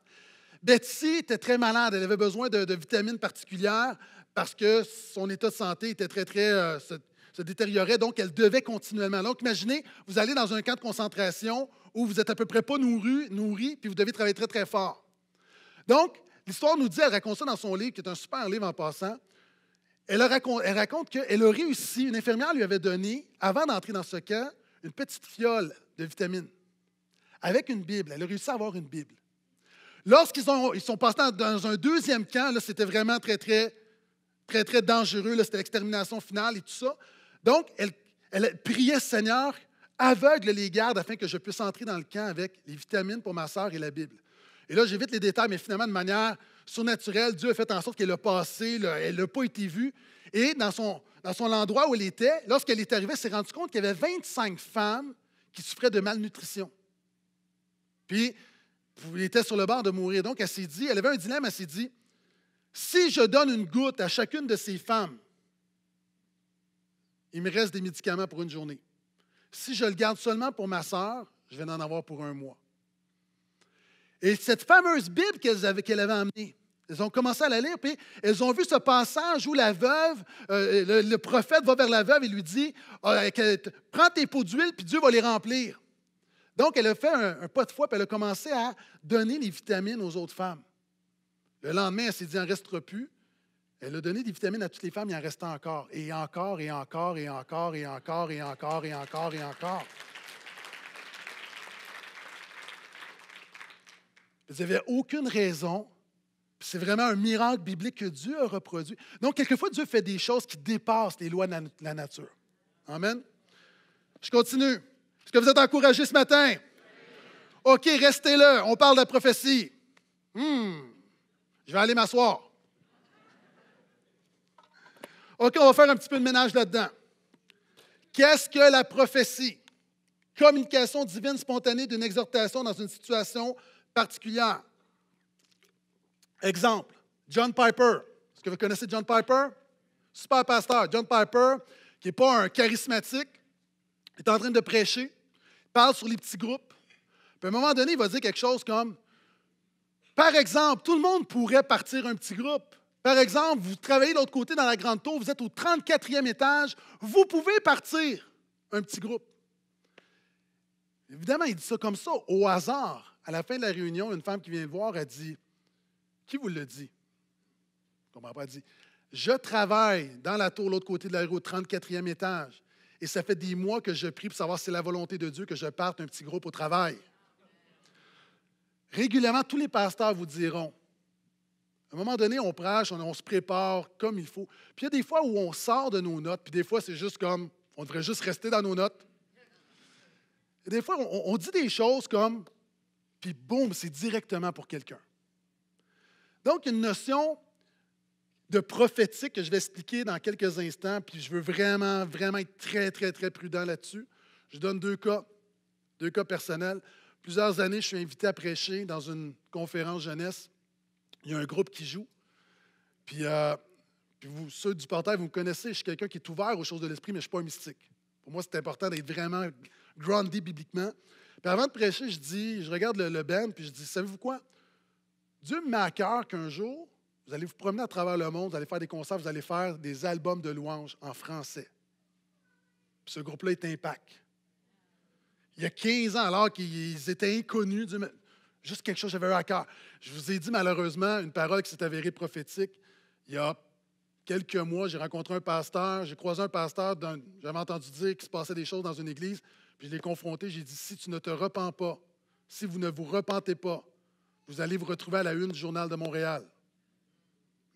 Betsy était très malade, elle avait besoin de, vitamines particulières parce que son état de santé était très, très, euh, se, détériorait, donc elle devait continuellement. Donc imaginez, vous allez dans un camp de concentration où vous n'êtes à peu près pas nourri, nourri, puis vous devez travailler très, très fort. Donc, l'histoire nous dit, elle raconte ça dans son livre, qui est un super livre en passant, elle raconte qu'elle a réussi, une infirmière lui avait donné, avant d'entrer dans ce camp, une petite fiole de vitamines avec une Bible. Elle a réussi à avoir une Bible. Lorsqu'ils sont, ils passés dans un deuxième camp, c'était vraiment très, très, très, très dangereux. C'était l'extermination finale et tout ça. Donc, elle, priait, Seigneur, aveugle les gardes afin que je puisse entrer dans le camp avec les vitamines pour ma sœur et la Bible. Et là, j'évite les détails, mais finalement, de manière surnaturelle, Dieu a fait en sorte qu'elle a passé, elle n'a pas été vue. Et dans son, dans son endroit où elle était, lorsqu'elle est arrivée, elle s'est rendue compte qu'il y avait 25 femmes qui souffraient de malnutrition. Puis, il était sur le bord de mourir. Donc, elle s'est dit, elle avait un dilemme, elle s'est dit, si je donne une goutte à chacune de ces femmes, il me reste des médicaments pour une journée. Si je le garde seulement pour ma soeur, je vais en avoir pour un mois. Et cette fameuse Bible qu'elle avait emmenée, elles ont commencé à la lire, puis elles ont vu ce passage où la veuve, euh, le, le, prophète va vers la veuve et lui dit ah, Prends tes pots d'huile, puis Dieu va les remplir. Donc, elle a fait un, pas de foi, puis elle a commencé à donner les vitamines aux autres femmes. Le lendemain, elle s'est dit, il n'en restera plus. Elle a donné des vitamines à toutes les femmes, il en restait encore. Et encore, et encore, et encore, et encore, et encore, et encore, et encore. Il n'y avait aucune raison. C'est vraiment un miracle biblique que Dieu a reproduit. Donc, quelquefois, Dieu fait des choses qui dépassent les lois de la, nature. Amen. Je continue. Est-ce que vous êtes encouragé ce matin? OK, restez là. On parle de prophétie. Hmm. Je vais aller m'asseoir. OK, on va faire un petit peu de ménage là-dedans. Qu'est-ce que la prophétie? Communication divine spontanée d'une exhortation dans une situation particulière. Exemple, John Piper. Est-ce que vous connaissez John Piper? Super pasteur. John Piper, qui n'est pas un charismatique, il est en train de prêcher, il parle sur les petits groupes. Puis à un moment donné, il va dire quelque chose comme Par exemple, tout le monde pourrait partir un petit groupe. Par exemple, vous travaillez de l'autre côté dans la grande tour, vous êtes au 34e étage, vous pouvez partir un petit groupe. Évidemment, il dit ça comme ça, au hasard. À la fin de la réunion, une femme qui vient le voir a dit Qui vous le dit Je pas. dit Je travaille dans la tour, l'autre côté de la rue, au 34e étage. Et ça fait des mois que je prie pour savoir si c'est la volonté de Dieu que je parte un petit groupe au travail. Régulièrement, tous les pasteurs vous diront, à un moment donné, on prêche, on, se prépare comme il faut. Puis il y a des fois où on sort de nos notes, puis des fois, c'est juste comme, on devrait juste rester dans nos notes. des fois, on, on dit des choses comme, puis boum, c'est directement pour quelqu'un. Donc, une notion de prophétique que je vais expliquer dans quelques instants, puis je veux vraiment, vraiment être très, très, très prudent là-dessus. Je donne deux cas, deux cas personnels. Plusieurs années, je suis invité à prêcher dans une conférence jeunesse. Il y a un groupe qui joue. Puis, euh, puis vous, ceux du portail, vous me connaissez, je suis quelqu'un qui est ouvert aux choses de l'esprit, mais je ne suis pas un mystique. Pour moi, c'est important d'être vraiment grandi » bibliquement. Puis avant de prêcher, je dis, je regarde le, le band, puis je dis, savez-vous quoi? Dieu ma cœur qu'un jour, vous allez vous promener à travers le monde, vous allez faire des concerts, vous allez faire des albums de louanges en français. ce groupe-là est Impact. Il y a 15 ans, alors qu'ils étaient inconnus, du... juste quelque chose que j'avais eu à cœur. Je vous ai dit malheureusement une parole qui s'est avérée prophétique. Il y a quelques mois, j'ai rencontré un pasteur, j'ai croisé un pasteur, j'avais entendu dire qu'il se passait des choses dans une église, puis je l'ai confronté, j'ai dit, si tu ne te repens pas, si vous ne vous repentez pas, vous allez vous retrouver à la une du journal de Montréal.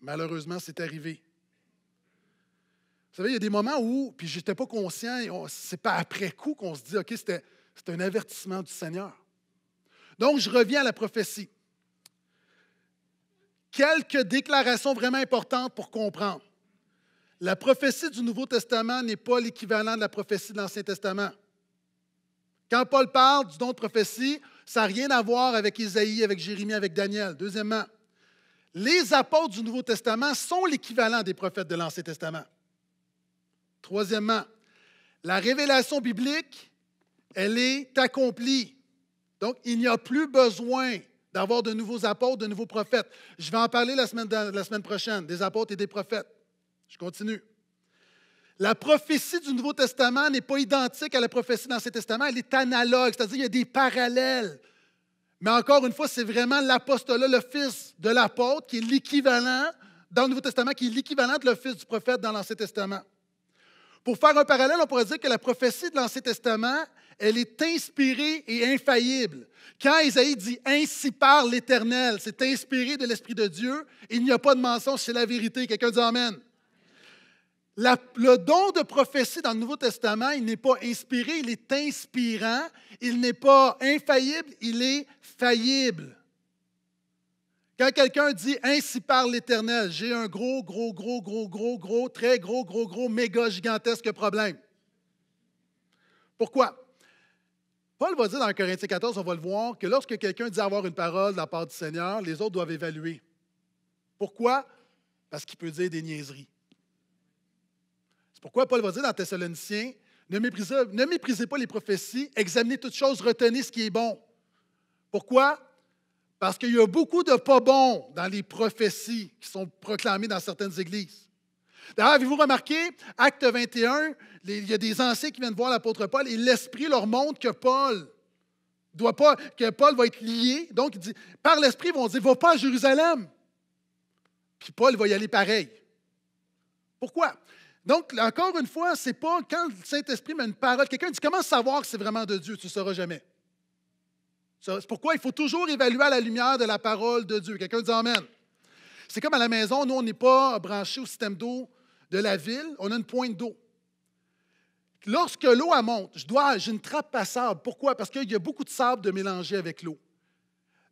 Malheureusement, c'est arrivé. Vous savez, il y a des moments où, puis je n'étais pas conscient, c'est pas après coup qu'on se dit, OK, c'était un avertissement du Seigneur. Donc, je reviens à la prophétie. Quelques déclarations vraiment importantes pour comprendre. La prophétie du Nouveau Testament n'est pas l'équivalent de la prophétie de l'Ancien Testament. Quand Paul parle du don de prophétie, ça n'a rien à voir avec Isaïe, avec Jérémie, avec Daniel. Deuxièmement, les apôtres du Nouveau Testament sont l'équivalent des prophètes de l'Ancien Testament. Troisièmement, la révélation biblique, elle est accomplie. Donc, il n'y a plus besoin d'avoir de nouveaux apôtres, de nouveaux prophètes. Je vais en parler la semaine, prochaine, des apôtres et des prophètes. Je continue. La prophétie du Nouveau Testament n'est pas identique à la prophétie de l'Ancien Testament, elle est analogue, c'est-à-dire qu'il y a des parallèles. Mais encore une fois, c'est vraiment l'apostolat, le fils de l'apôtre, qui est l'équivalent dans le Nouveau Testament, qui est l'équivalent de le fils du prophète dans l'Ancien Testament. Pour faire un parallèle, on pourrait dire que la prophétie de l'Ancien Testament, elle est inspirée et infaillible. Quand Isaïe dit Ainsi parle l'Éternel, c'est inspiré de l'Esprit de Dieu, il n'y a pas de mensonge, c'est la vérité. Quelqu'un dit Amen le don de prophétie dans le Nouveau Testament, il n'est pas inspiré, il est inspirant, il n'est pas infaillible, il est faillible. Quand quelqu'un dit Ainsi parle l'Éternel, j'ai un gros, gros, gros, gros, gros, gros, très gros, gros, gros, méga gigantesque problème. Pourquoi? Paul va dire dans Corinthiens 14, on va le voir, que lorsque quelqu'un dit avoir une parole de la part du Seigneur, les autres doivent évaluer. Pourquoi? Parce qu'il peut dire des niaiseries. C'est pourquoi Paul va dire dans Thessaloniciens, ne méprisez, pas les prophéties, examinez toutes choses, retenez ce qui est bon. Pourquoi? Parce qu'il y a beaucoup de pas bons dans les prophéties qui sont proclamées dans certaines églises. D'ailleurs, avez-vous remarqué, Acte 21, il y a des anciens qui viennent voir l'apôtre Paul et l'Esprit leur montre que Paul doit pas, que Paul va être lié. Donc, il dit, par l'Esprit, ils vont dire, va pas à Jérusalem. Puis Paul va y aller pareil. Pourquoi? Donc, encore une fois, c'est pas quand le Saint-Esprit met une parole. Quelqu'un dit Comment savoir que c'est vraiment de Dieu Tu ne sauras jamais. C'est pourquoi il faut toujours évaluer à la lumière de la parole de Dieu. Quelqu'un dit Amen. C'est comme à la maison, nous, on n'est pas branché au système d'eau de la ville, on a une pointe d'eau. Lorsque l'eau monte, je dois, j'ai une trappe à sable. Pourquoi? Parce qu'il y a beaucoup de sable de mélanger avec l'eau.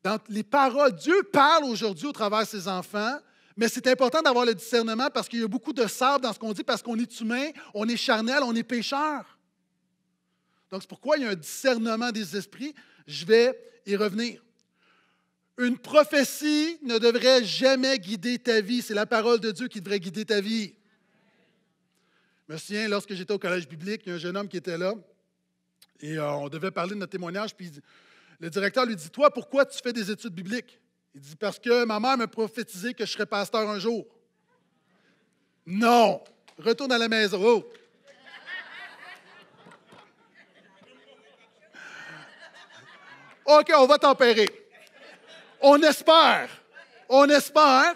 Dans les paroles, Dieu parle aujourd'hui au travers de ses enfants mais c'est important d'avoir le discernement parce qu'il y a beaucoup de sable dans ce qu'on dit, parce qu'on est humain, on est charnel, on est pécheur. Donc, c'est pourquoi il y a un discernement des esprits. Je vais y revenir. Une prophétie ne devrait jamais guider ta vie. C'est la parole de Dieu qui devrait guider ta vie. Je lorsque j'étais au collège biblique, il y a un jeune homme qui était là et euh, on devait parler de notre témoignage. Puis le directeur lui dit Toi, pourquoi tu fais des études bibliques il dit Parce que ma mère me prophétisé que je serais pasteur un jour. Non, retourne à la maison. Oh. OK, on va tempérer. On espère. On espère.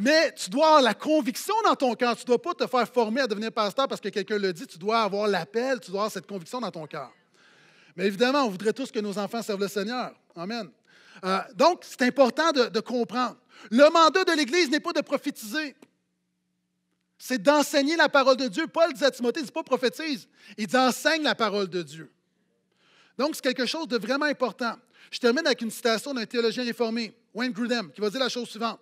Mais tu dois avoir la conviction dans ton cœur. Tu ne dois pas te faire former à devenir pasteur parce que quelqu'un le dit. Tu dois avoir l'appel. Tu dois avoir cette conviction dans ton cœur. Mais évidemment, on voudrait tous que nos enfants servent le Seigneur. Amen. Euh, donc, c'est important de, comprendre. Le mandat de l'Église n'est pas de prophétiser. C'est d'enseigner la parole de Dieu. Paul dit à Timothée, il dit pas prophétise, il dit enseigne la parole de Dieu. Donc, c'est quelque chose de vraiment important. Je termine avec une citation d'un théologien réformé, Wayne Grudem, qui va dire la chose suivante.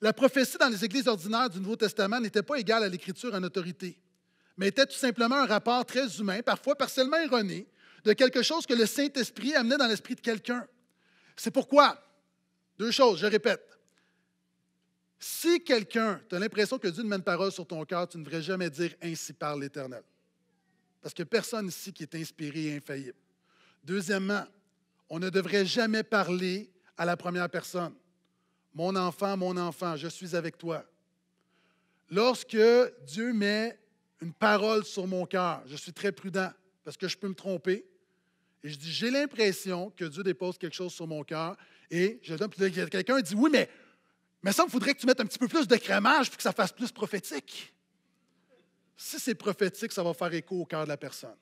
La prophétie dans les églises ordinaires du Nouveau Testament n'était pas égale à l'écriture en autorité, mais était tout simplement un rapport très humain, parfois partiellement erroné, de quelque chose que le Saint-Esprit amenait dans l'esprit de quelqu'un. C'est pourquoi, deux choses, je répète. Si quelqu'un, tu as l'impression que Dieu ne met une parole sur ton cœur, tu ne devrais jamais dire ainsi parle l'Éternel. Parce que personne ici qui est inspiré et infaillible. Deuxièmement, on ne devrait jamais parler à la première personne. Mon enfant, mon enfant, je suis avec toi. Lorsque Dieu met une parole sur mon cœur, je suis très prudent parce que je peux me tromper, et je dis, j'ai l'impression que Dieu dépose quelque chose sur mon cœur. Et je donne, quelqu'un dit, oui, mais, mais ça me faudrait que tu mettes un petit peu plus de crémage pour que ça fasse plus prophétique. Si c'est prophétique, ça va faire écho au cœur de la personne.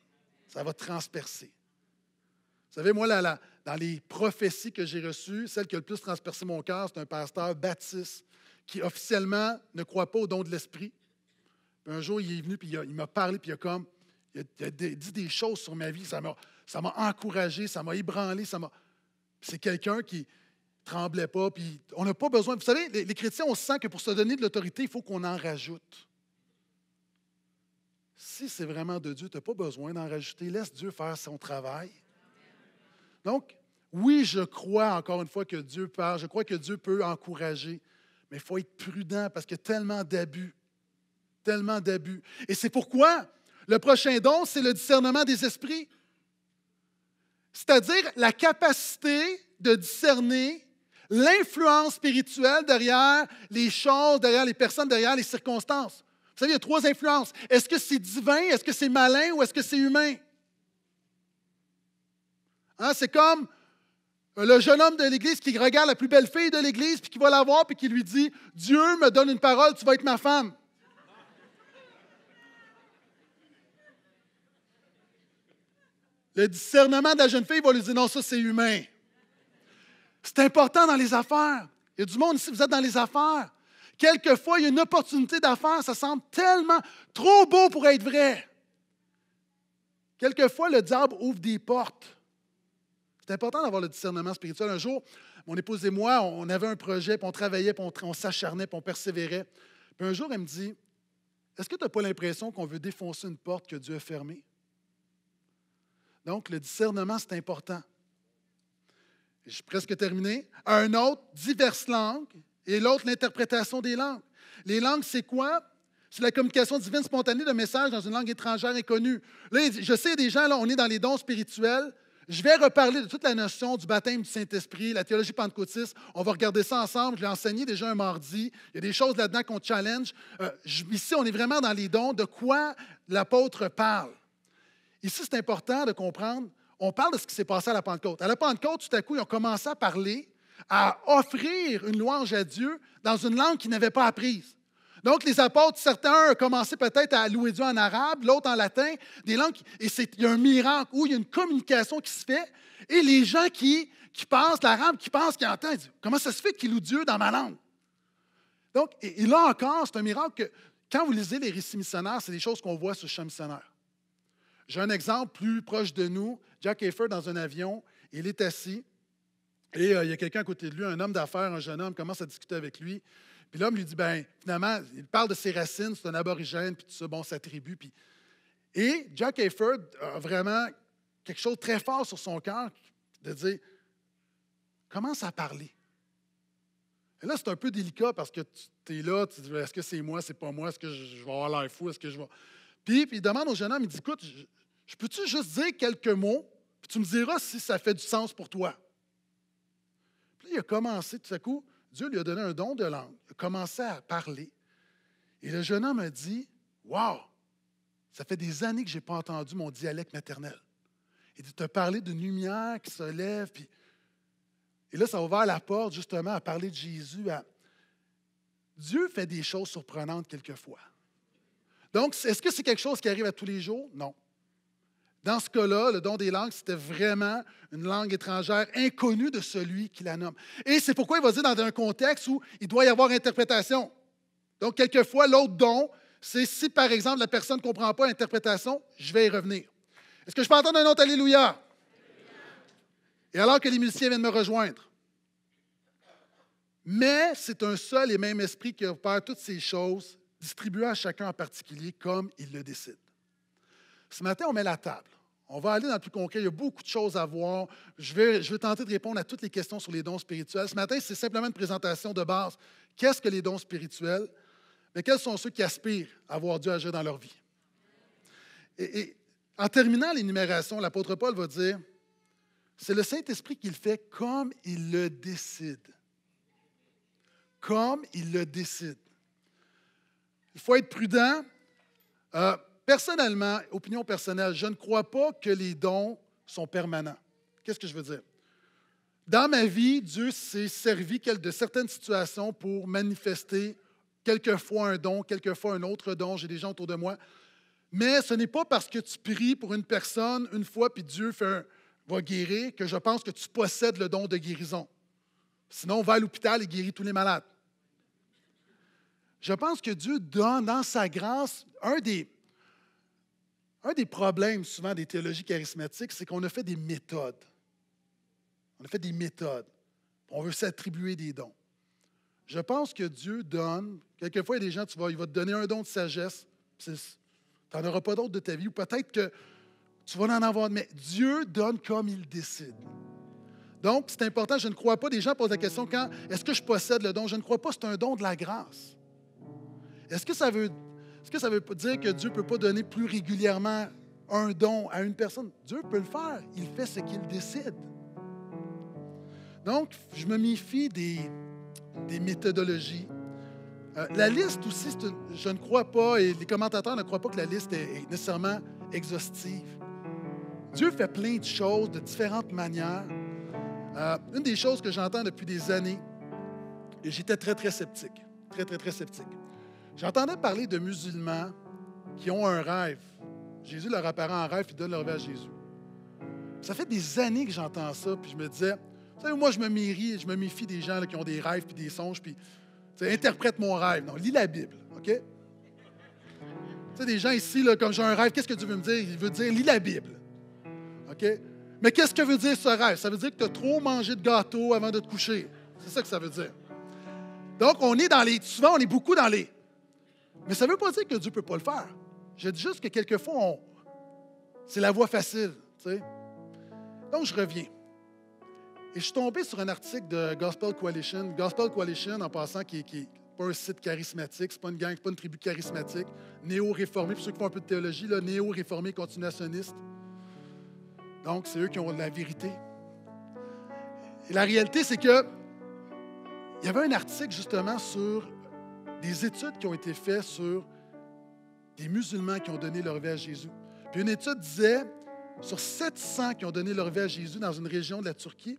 Ça va transpercer. Vous savez, moi, là dans les prophéties que j'ai reçues, celle qui a le plus transpercé mon cœur, c'est un pasteur baptiste qui officiellement ne croit pas au don de l'esprit. Un jour, il est venu, puis il m'a parlé, puis il a comme, il a dit des choses sur ma vie. Ça m'a ça m'a encouragé, ça m'a ébranlé, ça m'a. C'est quelqu'un qui tremblait pas, puis on n'a pas besoin. Vous savez, les, les, chrétiens, on sent que pour se donner de l'autorité, il faut qu'on en rajoute. Si c'est vraiment de Dieu, tu n'as pas besoin d'en rajouter. Laisse Dieu faire son travail. Donc, oui, je crois encore une fois que Dieu parle, je crois que Dieu peut encourager, mais il faut être prudent parce qu'il y a tellement d'abus, tellement d'abus. Et c'est pourquoi le prochain don, c'est le discernement des esprits c'est-à-dire la capacité de discerner l'influence spirituelle derrière les choses, derrière les personnes, derrière les circonstances. Vous savez, il y a trois influences. Est-ce que c'est divin, est-ce que c'est malin ou est-ce que c'est humain? Hein, c'est comme euh, le jeune homme de l'Église qui regarde la plus belle fille de l'Église, puis qui va la voir, puis qui lui dit, Dieu me donne une parole, tu vas être ma femme. Le discernement de la jeune fille va lui dire non, ça c'est humain. C'est important dans les affaires. Il y a du monde ici, vous êtes dans les affaires. Quelquefois, il y a une opportunité d'affaires, ça semble tellement trop beau pour être vrai. Quelquefois, le diable ouvre des portes. C'est important d'avoir le discernement spirituel. Un jour, mon épouse et moi, on avait un projet, puis on travaillait, puis on, s'acharnait, puis on persévérait. Puis un jour, elle me dit Est-ce que tu n'as pas l'impression qu'on veut défoncer une porte que Dieu a fermée donc, le discernement, c'est important. Je suis presque terminé. Un autre, diverses langues, et l'autre, l'interprétation des langues. Les langues, c'est quoi? C'est la communication divine spontanée de messages dans une langue étrangère inconnue. Là, je sais des gens, là, on est dans les dons spirituels. Je vais reparler de toute la notion du baptême du Saint-Esprit, la théologie pentecôtiste. On va regarder ça ensemble. Je l'ai enseigné déjà un mardi. Il y a des choses là-dedans qu'on challenge. Euh, ici, on est vraiment dans les dons de quoi l'apôtre parle. Ici, c'est important de comprendre, on parle de ce qui s'est passé à la Pentecôte. À la Pentecôte, tout à coup, ils ont commencé à parler, à offrir une louange à Dieu dans une langue qu'ils n'avaient pas apprise. Donc, les apôtres, certains ont commencé peut-être à louer Dieu en arabe, l'autre en latin, des langues. Et il y a un miracle où il y a une communication qui se fait. Et les gens qui, qui pensent l'arabe, qui pensent, qui entendent, ils disent Comment ça se fait qu'il loue Dieu dans ma langue Donc, et là encore, c'est un miracle que quand vous lisez les récits missionnaires, c'est des choses qu'on voit sur le champ missionnaire. J'ai un exemple plus proche de nous. Jack Hafer, dans un avion, il est assis et euh, il y a quelqu'un à côté de lui, un homme d'affaires, un jeune homme, commence à discuter avec lui. Puis l'homme lui dit, ben finalement, il parle de ses racines, c'est un aborigène, puis tout ça, bon, sa tribu. Puis... Et Jack Hayford a vraiment quelque chose de très fort sur son cœur de dire, commence à parler. Et là, c'est un peu délicat parce que tu es là, tu dis, est-ce que c'est moi, c'est pas moi, est-ce que je vais avoir l'air fou, est-ce que je vais... Puis, il demande au jeune homme, il dit, écoute, je, peux-tu juste dire quelques mots, puis tu me diras si ça fait du sens pour toi. Puis il a commencé tout à coup, Dieu lui a donné un don de langue, il a commencé à parler. Et le jeune homme a dit, wow, ça fait des années que je n'ai pas entendu mon dialecte maternel. Il dit, te parlé d'une lumière qui se lève, puis... Et là, ça a ouvert la porte justement à parler de Jésus. Dieu fait des choses surprenantes quelquefois. Donc, est-ce que c'est quelque chose qui arrive à tous les jours? Non. Dans ce cas-là, le don des langues, c'était vraiment une langue étrangère inconnue de celui qui la nomme. Et c'est pourquoi il va dire dans un contexte où il doit y avoir interprétation. Donc, quelquefois, l'autre don, c'est si, par exemple, la personne ne comprend pas l'interprétation, je vais y revenir. Est-ce que je peux entendre un autre Alléluia? Et alors que les musiciens viennent me rejoindre. Mais c'est un seul et même esprit qui opère toutes ces choses distribué à chacun en particulier comme il le décide. Ce matin, on met la table. On va aller dans le plus concret. Il y a beaucoup de choses à voir. Je vais, je tenter de répondre à toutes les questions sur les dons spirituels. Ce matin, c'est simplement une présentation de base. Qu'est-ce que les dons spirituels? Mais quels sont ceux qui aspirent à voir Dieu agir dans leur vie? Et, et en terminant l'énumération, l'apôtre Paul va dire, c'est le Saint-Esprit qui le fait comme il le décide. Comme il le décide il faut être prudent. Euh, personnellement, opinion personnelle, je ne crois pas que les dons sont permanents. Qu'est-ce que je veux dire? Dans ma vie, Dieu s'est servi de certaines situations pour manifester quelquefois un don, quelquefois un autre don. J'ai des gens autour de moi. Mais ce n'est pas parce que tu pries pour une personne une fois puis Dieu fait va guérir que je pense que tu possèdes le don de guérison. Sinon, on va à l'hôpital et guérit tous les malades je pense que Dieu donne dans sa grâce un des, un des problèmes souvent des théologies charismatiques, c'est qu'on a fait des méthodes. On a fait des méthodes. On veut s'attribuer des dons. Je pense que Dieu donne. Quelquefois, il y a des gens, tu vas, il va te donner un don de sagesse. Tu n'en auras pas d'autre de ta vie. Ou peut-être que tu vas en avoir. Mais Dieu donne comme il décide. Donc, c'est important. Je ne crois pas. Des gens posent la question quand est-ce que je possède le don Je ne crois pas. C'est un don de la grâce. Est-ce que ça veut, est que ça veut dire que Dieu ne peut pas donner plus régulièrement un don à une personne? Dieu peut le faire. Il fait ce qu'il décide. Donc, je me méfie des, méthodologies. Euh, la liste aussi, je ne crois pas, et les commentateurs ne croient pas que la liste est, nécessairement exhaustive. Dieu fait plein de choses de différentes manières. Euh, une des choses que j'entends depuis des années, et j'étais très, très sceptique, très, très, très sceptique. J'entendais parler de musulmans qui ont un rêve. Jésus leur apparaît en rêve, et donne leur vie à Jésus. Ça fait des années que j'entends ça, puis je me disais, vous savez, moi, je me méfie, je me méfie des gens qui ont des rêves puis des songes, puis interprète mon rêve. Non, lis la Bible, OK? Tu sais, des gens ici, là, comme j'ai un rêve, qu'est-ce que Dieu veut me dire? Il veut dire, lis la Bible, OK? Mais qu'est-ce que veut dire ce rêve? Ça veut dire que tu as trop mangé de gâteau avant de te coucher. C'est ça que ça veut dire. Donc, on est dans les, souvent, on est beaucoup dans les mais ça ne veut pas dire que Dieu ne peut pas le faire. Je dis juste que quelquefois, on... c'est la voie facile. Donc, je reviens. Et je suis tombé sur un article de Gospel Coalition. Gospel Coalition, en passant, qui n'est pas un site charismatique, c'est pas une gang, c'est pas une tribu charismatique. Néo-réformé, pour ceux qui font un peu de théologie, néo-réformé, continuationniste. Donc, c'est eux qui ont de la vérité. Et la réalité, c'est que il y avait un article justement sur des études qui ont été faites sur des musulmans qui ont donné leur vie à Jésus. Puis une étude disait, sur 700 qui ont donné leur vie à Jésus dans une région de la Turquie,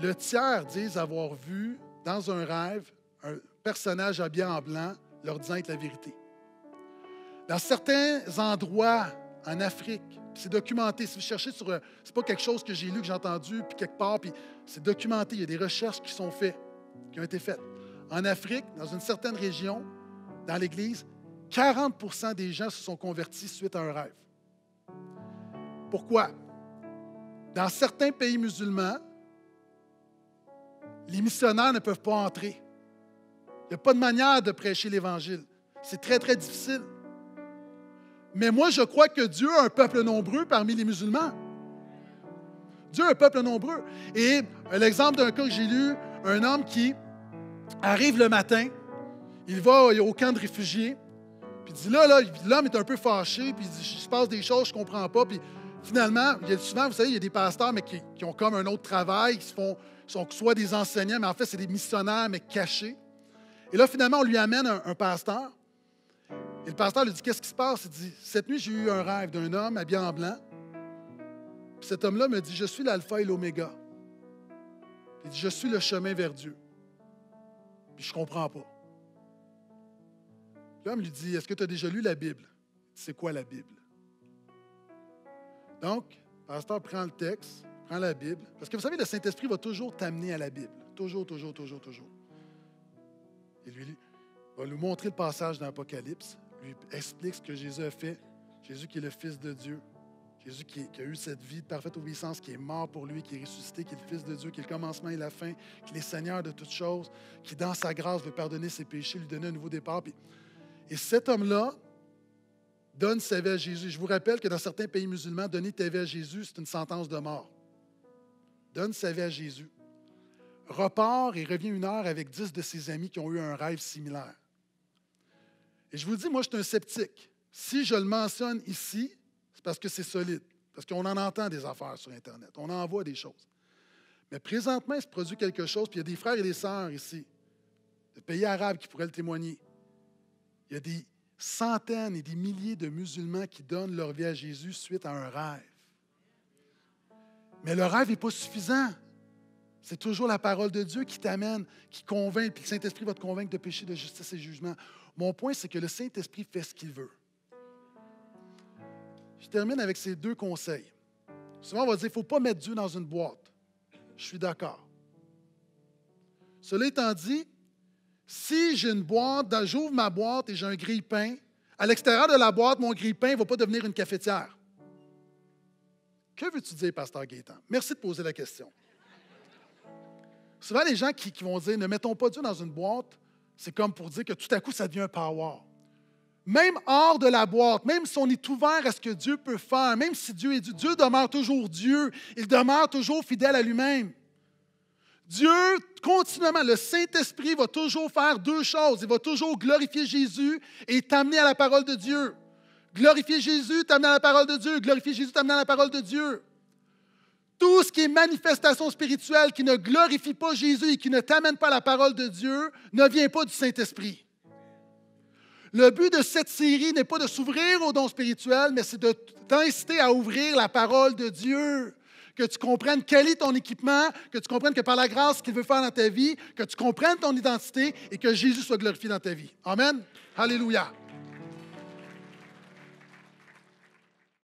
le tiers disent avoir vu dans un rêve un personnage habillé en blanc leur disant être la vérité. Dans certains endroits en Afrique, c'est documenté. Si vous cherchez sur, euh, c'est pas quelque chose que j'ai lu, que j'ai entendu, puis quelque part, puis c'est documenté. Il y a des recherches qui sont faites, qui ont été faites. En Afrique, dans une certaine région, dans l'Église, 40 des gens se sont convertis suite à un rêve. Pourquoi? Dans certains pays musulmans, les missionnaires ne peuvent pas entrer. Il n'y a pas de manière de prêcher l'Évangile. C'est très, très difficile. Mais moi, je crois que Dieu a un peuple nombreux parmi les musulmans. Dieu a un peuple nombreux. Et l'exemple d'un cas que j'ai lu, un homme qui arrive le matin, il va au camp de réfugiés, puis il dit là, là, l'homme est un peu fâché, puis il dit, il se passe des choses, je comprends pas. Puis finalement, il souvent, vous savez, il y a des pasteurs, mais qui, ont comme un autre travail, qui sont soit des enseignants, mais en fait, c'est des missionnaires, mais cachés. Et là, finalement, on lui amène un, un pasteur. Et le pasteur lui dit Qu'est-ce qui se passe Il dit Cette nuit, j'ai eu un rêve d'un homme habillé en blanc. Puis cet homme-là me dit Je suis l'alpha et l'oméga. Il dit Je suis le chemin vers Dieu je ne comprends pas. L'homme lui dit, est-ce que tu as déjà lu la Bible? C'est quoi la Bible? Donc, pasteur prend le texte, prend la Bible, parce que vous savez, le Saint-Esprit va toujours t'amener à la Bible. Toujours, toujours, toujours, toujours. Il lui va lui montrer le passage d'Apocalypse, l'Apocalypse, lui explique ce que Jésus a fait, Jésus qui est le Fils de Dieu, Jésus qui, a eu cette vie de parfaite obéissance, qui est mort pour lui, qui est ressuscité, qui est le Fils de Dieu, qui est le commencement et la fin, qui est Seigneur de toutes choses, qui dans sa grâce veut pardonner ses péchés, lui donner un nouveau départ. et cet homme-là donne sa vie à Jésus. Je vous rappelle que dans certains pays musulmans, donner ta vie à Jésus, c'est une sentence de mort. Donne sa vie à Jésus. Repart et revient une heure avec dix de ses amis qui ont eu un rêve similaire. Et je vous dis, moi, je suis un sceptique. Si je le mentionne ici, parce que c'est solide. Parce qu'on en entend des affaires sur Internet. On en voit des choses. Mais présentement, il se produit quelque chose, puis il y a des frères et des sœurs ici, de pays arabes qui pourraient le témoigner. Il y a des centaines et des milliers de musulmans qui donnent leur vie à Jésus suite à un rêve. Mais le rêve n'est pas suffisant. C'est toujours la parole de Dieu qui t'amène, qui convainc, puis le Saint-Esprit va te convaincre de péché, de justice et de jugement. Mon point, c'est que le Saint-Esprit fait ce qu'il veut. Je termine avec ces deux conseils. Souvent, on va dire, il ne faut pas mettre Dieu dans une boîte. Je suis d'accord. Cela étant dit, si j'ai une boîte, j'ouvre ma boîte et j'ai un grille-pain, à l'extérieur de la boîte, mon grille-pain ne va pas devenir une cafetière. Que veux-tu dire, pasteur Gaétan? Merci de poser la question. Souvent, les gens qui, qui vont dire ne mettons pas Dieu dans une boîte, c'est comme pour dire que tout à coup, ça devient un power même hors de la boîte, même si on est ouvert à ce que Dieu peut faire, même si Dieu est Dieu, Dieu demeure toujours Dieu, il demeure toujours fidèle à lui-même. Dieu, continuellement, le Saint-Esprit va toujours faire deux choses. Il va toujours glorifier Jésus et t'amener à la parole de Dieu. Glorifier Jésus, t'amener à la parole de Dieu. Glorifier Jésus, t'amener à la parole de Dieu. Tout ce qui est manifestation spirituelle qui ne glorifie pas Jésus et qui ne t'amène pas à la parole de Dieu ne vient pas du Saint-Esprit. Le but de cette série n'est pas de s'ouvrir aux dons spirituels, mais c'est de t'inciter à ouvrir la parole de Dieu. Que tu comprennes quel est ton équipement, que tu comprennes que par la grâce qu'il veut faire dans ta vie, que tu comprennes ton identité et que Jésus soit glorifié dans ta vie. Amen. Alléluia.